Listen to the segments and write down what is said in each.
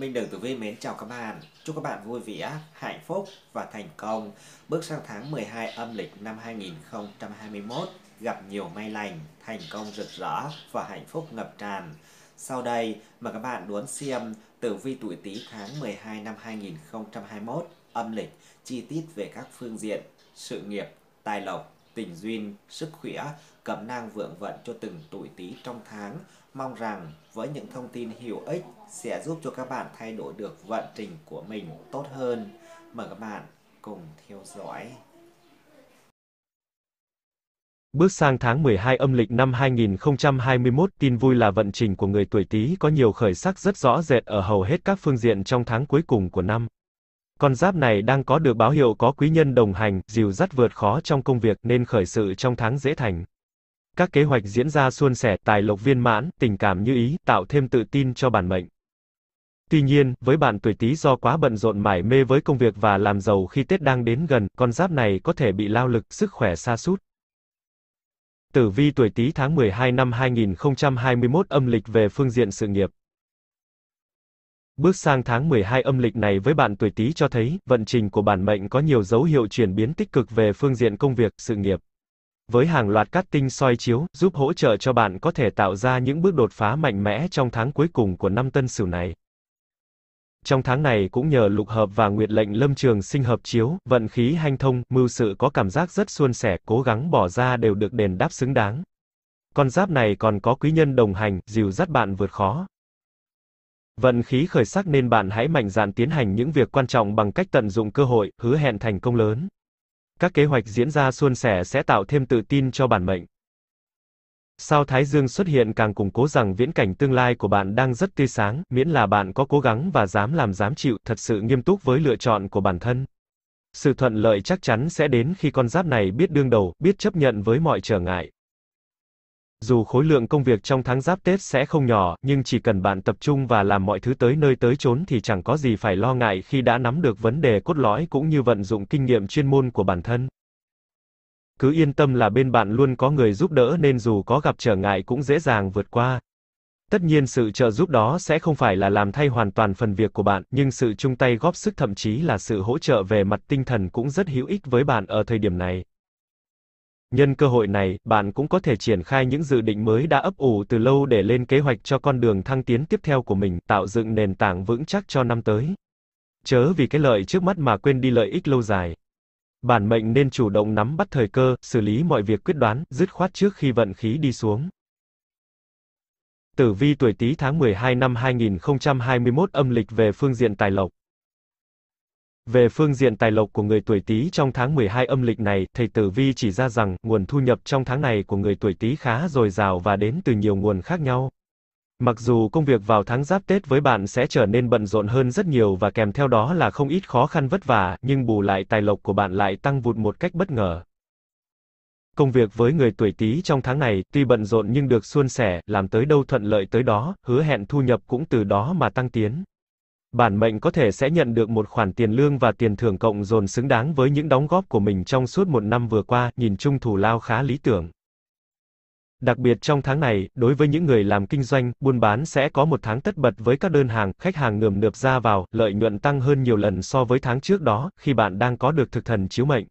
Minh Đường Tử Vi mến chào các bạn. Chúc các bạn vui vẻ, hạnh phúc và thành công. Bước sang tháng 12 âm lịch năm 2021, gặp nhiều may lành, thành công rực rỡ và hạnh phúc ngập tràn. Sau đây, mời các bạn đón xem Tử Vi tuổi Tý tháng 12 năm 2021 âm lịch chi tiết về các phương diện sự nghiệp, tài lộc, tình duyên, sức khỏe cẩm nang vượng vận cho từng tuổi tí trong tháng. Mong rằng với những thông tin hữu ích sẽ giúp cho các bạn thay đổi được vận trình của mình tốt hơn. Mời các bạn cùng theo dõi. Bước sang tháng 12 âm lịch năm 2021, tin vui là vận trình của người tuổi Tý có nhiều khởi sắc rất rõ rệt ở hầu hết các phương diện trong tháng cuối cùng của năm. Con giáp này đang có được báo hiệu có quý nhân đồng hành, dìu dắt vượt khó trong công việc nên khởi sự trong tháng dễ thành. Các kế hoạch diễn ra suôn sẻ, tài lộc viên mãn, tình cảm như ý, tạo thêm tự tin cho bản mệnh. Tuy nhiên, với bạn tuổi Tý do quá bận rộn mải mê với công việc và làm giàu khi Tết đang đến gần, con giáp này có thể bị lao lực, sức khỏe sa sút. Tử vi tuổi Tý tháng 12 năm 2021 âm lịch về phương diện sự nghiệp. Bước sang tháng 12 âm lịch này với bạn tuổi Tý cho thấy, vận trình của bản mệnh có nhiều dấu hiệu chuyển biến tích cực về phương diện công việc, sự nghiệp. Với hàng loạt cắt tinh soi chiếu, giúp hỗ trợ cho bạn có thể tạo ra những bước đột phá mạnh mẽ trong tháng cuối cùng của năm tân sửu này. Trong tháng này cũng nhờ lục hợp và nguyệt lệnh lâm trường sinh hợp chiếu, vận khí hanh thông, mưu sự có cảm giác rất suôn sẻ, cố gắng bỏ ra đều được đền đáp xứng đáng. Con giáp này còn có quý nhân đồng hành, dìu dắt bạn vượt khó. Vận khí khởi sắc nên bạn hãy mạnh dạn tiến hành những việc quan trọng bằng cách tận dụng cơ hội, hứa hẹn thành công lớn. Các kế hoạch diễn ra suôn sẻ sẽ tạo thêm tự tin cho bản mệnh. Sao Thái Dương xuất hiện càng củng cố rằng viễn cảnh tương lai của bạn đang rất tươi sáng, miễn là bạn có cố gắng và dám làm dám chịu, thật sự nghiêm túc với lựa chọn của bản thân. Sự thuận lợi chắc chắn sẽ đến khi con giáp này biết đương đầu, biết chấp nhận với mọi trở ngại. Dù khối lượng công việc trong tháng giáp Tết sẽ không nhỏ, nhưng chỉ cần bạn tập trung và làm mọi thứ tới nơi tới chốn thì chẳng có gì phải lo ngại khi đã nắm được vấn đề cốt lõi cũng như vận dụng kinh nghiệm chuyên môn của bản thân. Cứ yên tâm là bên bạn luôn có người giúp đỡ nên dù có gặp trở ngại cũng dễ dàng vượt qua. Tất nhiên sự trợ giúp đó sẽ không phải là làm thay hoàn toàn phần việc của bạn, nhưng sự chung tay góp sức thậm chí là sự hỗ trợ về mặt tinh thần cũng rất hữu ích với bạn ở thời điểm này. Nhân cơ hội này, bạn cũng có thể triển khai những dự định mới đã ấp ủ từ lâu để lên kế hoạch cho con đường thăng tiến tiếp theo của mình, tạo dựng nền tảng vững chắc cho năm tới. Chớ vì cái lợi trước mắt mà quên đi lợi ích lâu dài. Bản mệnh nên chủ động nắm bắt thời cơ, xử lý mọi việc quyết đoán, dứt khoát trước khi vận khí đi xuống. Tử vi tuổi Tý tháng 12 năm 2021 âm lịch về phương diện tài lộc. Về phương diện tài lộc của người tuổi Tý trong tháng 12 âm lịch này, thầy Tử Vi chỉ ra rằng nguồn thu nhập trong tháng này của người tuổi Tý khá dồi dào và đến từ nhiều nguồn khác nhau. Mặc dù công việc vào tháng Giáp Tết với bạn sẽ trở nên bận rộn hơn rất nhiều và kèm theo đó là không ít khó khăn vất vả, nhưng bù lại tài lộc của bạn lại tăng vụt một cách bất ngờ. Công việc với người tuổi Tý trong tháng này, tuy bận rộn nhưng được suôn sẻ, làm tới đâu thuận lợi tới đó, hứa hẹn thu nhập cũng từ đó mà tăng tiến bản mệnh có thể sẽ nhận được một khoản tiền lương và tiền thưởng cộng dồn xứng đáng với những đóng góp của mình trong suốt một năm vừa qua, nhìn chung thủ lao khá lý tưởng. Đặc biệt trong tháng này, đối với những người làm kinh doanh, buôn bán sẽ có một tháng tất bật với các đơn hàng, khách hàng ngườm nượp ra vào, lợi nhuận tăng hơn nhiều lần so với tháng trước đó, khi bạn đang có được thực thần chiếu mệnh.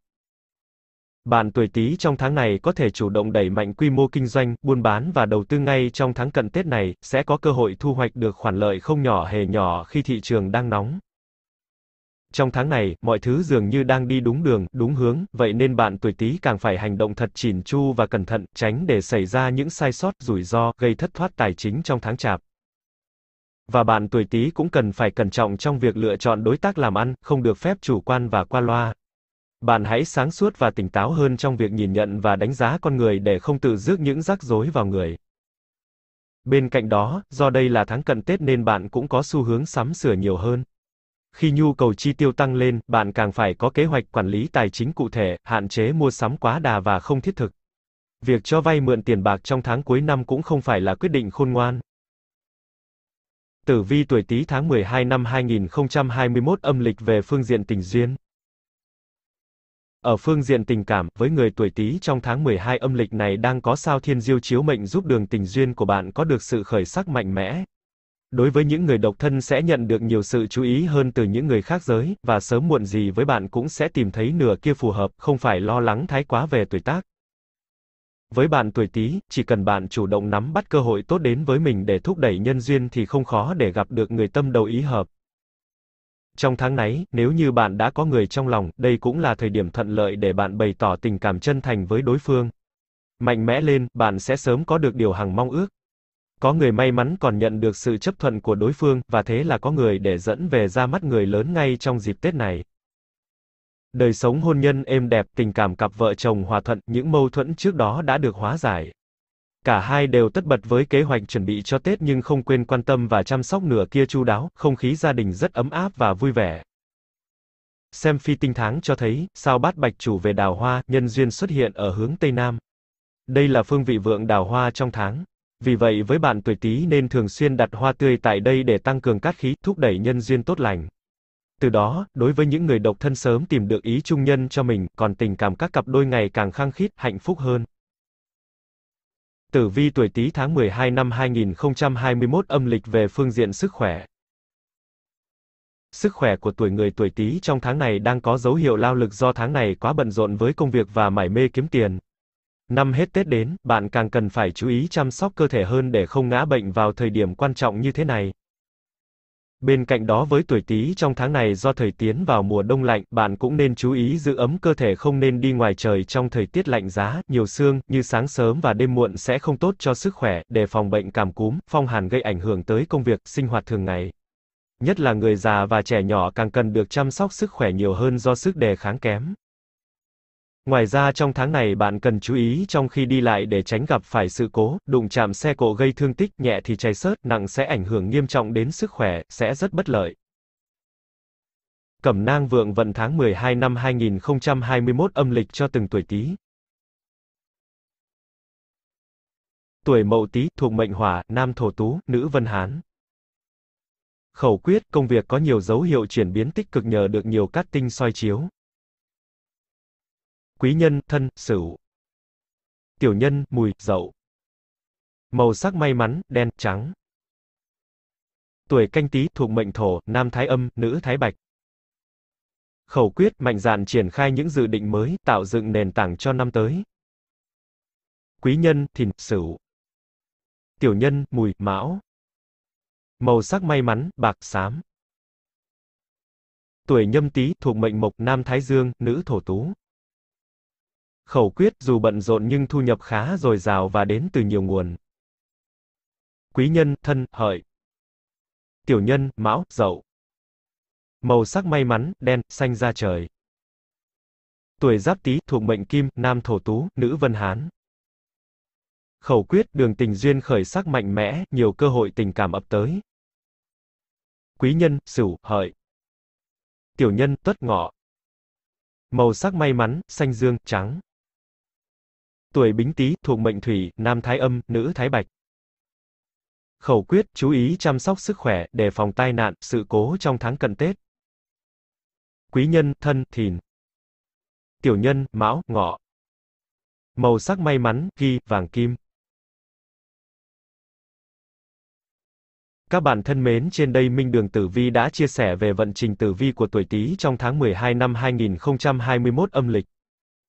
Bạn tuổi Tý trong tháng này có thể chủ động đẩy mạnh quy mô kinh doanh, buôn bán và đầu tư ngay trong tháng cận Tết này, sẽ có cơ hội thu hoạch được khoản lợi không nhỏ hề nhỏ khi thị trường đang nóng. Trong tháng này, mọi thứ dường như đang đi đúng đường, đúng hướng, vậy nên bạn tuổi Tý càng phải hành động thật chỉn chu và cẩn thận, tránh để xảy ra những sai sót, rủi ro gây thất thoát tài chính trong tháng Chạp. Và bạn tuổi Tý cũng cần phải cẩn trọng trong việc lựa chọn đối tác làm ăn, không được phép chủ quan và qua loa. Bạn hãy sáng suốt và tỉnh táo hơn trong việc nhìn nhận và đánh giá con người để không tự rước những rắc rối vào người. Bên cạnh đó, do đây là tháng cận Tết nên bạn cũng có xu hướng sắm sửa nhiều hơn. Khi nhu cầu chi tiêu tăng lên, bạn càng phải có kế hoạch quản lý tài chính cụ thể, hạn chế mua sắm quá đà và không thiết thực. Việc cho vay mượn tiền bạc trong tháng cuối năm cũng không phải là quyết định khôn ngoan. Tử vi tuổi Tý tháng 12 năm 2021 âm lịch về phương diện tình duyên. Ở phương diện tình cảm, với người tuổi Tý trong tháng 12 âm lịch này đang có sao thiên diêu chiếu mệnh giúp đường tình duyên của bạn có được sự khởi sắc mạnh mẽ. Đối với những người độc thân sẽ nhận được nhiều sự chú ý hơn từ những người khác giới, và sớm muộn gì với bạn cũng sẽ tìm thấy nửa kia phù hợp, không phải lo lắng thái quá về tuổi tác. Với bạn tuổi Tý, chỉ cần bạn chủ động nắm bắt cơ hội tốt đến với mình để thúc đẩy nhân duyên thì không khó để gặp được người tâm đầu ý hợp. Trong tháng này, nếu như bạn đã có người trong lòng, đây cũng là thời điểm thuận lợi để bạn bày tỏ tình cảm chân thành với đối phương. Mạnh mẽ lên, bạn sẽ sớm có được điều hằng mong ước. Có người may mắn còn nhận được sự chấp thuận của đối phương, và thế là có người để dẫn về ra mắt người lớn ngay trong dịp Tết này. Đời sống hôn nhân êm đẹp, tình cảm cặp vợ chồng hòa thuận, những mâu thuẫn trước đó đã được hóa giải. Cả hai đều tất bật với kế hoạch chuẩn bị cho Tết nhưng không quên quan tâm và chăm sóc nửa kia chu đáo, không khí gia đình rất ấm áp và vui vẻ. Xem phi tinh tháng cho thấy, sao bát bạch chủ về đào hoa, nhân duyên xuất hiện ở hướng Tây Nam. Đây là phương vị vượng đào hoa trong tháng. Vì vậy với bạn tuổi Tý nên thường xuyên đặt hoa tươi tại đây để tăng cường cát khí, thúc đẩy nhân duyên tốt lành. Từ đó, đối với những người độc thân sớm tìm được ý trung nhân cho mình, còn tình cảm các cặp đôi ngày càng khăng khít, hạnh phúc hơn. Tử vi tuổi Tý tháng 12 năm 2021 âm lịch về phương diện sức khỏe. Sức khỏe của tuổi người tuổi Tý trong tháng này đang có dấu hiệu lao lực do tháng này quá bận rộn với công việc và mải mê kiếm tiền. Năm hết Tết đến, bạn càng cần phải chú ý chăm sóc cơ thể hơn để không ngã bệnh vào thời điểm quan trọng như thế này. Bên cạnh đó với tuổi Tý trong tháng này do thời tiến vào mùa đông lạnh, bạn cũng nên chú ý giữ ấm cơ thể không nên đi ngoài trời trong thời tiết lạnh giá, nhiều sương như sáng sớm và đêm muộn sẽ không tốt cho sức khỏe, đề phòng bệnh cảm cúm, phong hàn gây ảnh hưởng tới công việc, sinh hoạt thường ngày. Nhất là người già và trẻ nhỏ càng cần được chăm sóc sức khỏe nhiều hơn do sức đề kháng kém. Ngoài ra trong tháng này bạn cần chú ý trong khi đi lại để tránh gặp phải sự cố, đụng chạm xe cộ gây thương tích, nhẹ thì chảy xớt, nặng sẽ ảnh hưởng nghiêm trọng đến sức khỏe, sẽ rất bất lợi. Cẩm nang vượng vận tháng 12 năm 2021 âm lịch cho từng tuổi Tý. Tuổi Mậu Tý thuộc mệnh Hỏa, nam Thổ Tú, nữ Vân Hán. Khẩu quyết, công việc có nhiều dấu hiệu chuyển biến tích cực nhờ được nhiều cát tinh soi chiếu. Quý nhân, thân, sửu. Tiểu nhân, mùi, dậu. Màu sắc may mắn, đen, trắng. Tuổi canh tý thuộc mệnh thổ, nam thái âm, nữ thái bạch. Khẩu quyết mạnh dạn triển khai những dự định mới, tạo dựng nền tảng cho năm tới. Quý nhân, thìn, sửu. Tiểu nhân, mùi, mão. Màu sắc may mắn, bạc, xám. Tuổi nhâm tý thuộc mệnh mộc nam thái dương, nữ thổ tú khẩu quyết dù bận rộn nhưng thu nhập khá dồi dào và đến từ nhiều nguồn. Quý nhân, thân, hợi. Tiểu nhân, mão, dậu. Màu sắc may mắn, đen, xanh da trời. Tuổi giáp tý thuộc mệnh kim, nam thổ tú, nữ vân hán. Khẩu quyết đường tình duyên khởi sắc mạnh mẽ, nhiều cơ hội tình cảm ập tới. Quý nhân, sửu, hợi. Tiểu nhân, tuất ngọ. Màu sắc may mắn, xanh dương, trắng tuổi Bính Tý, thuộc mệnh thủy, nam thái âm, nữ thái bạch. Khẩu quyết, chú ý chăm sóc sức khỏe, đề phòng tai nạn, sự cố trong tháng cận Tết. Quý nhân, thân, thìn. Tiểu nhân, mão, ngọ. Màu sắc may mắn, ghi, vàng kim. Các bạn thân mến, trên đây Minh Đường Tử Vi đã chia sẻ về vận trình tử vi của tuổi Tý trong tháng 12 năm 2021 âm lịch.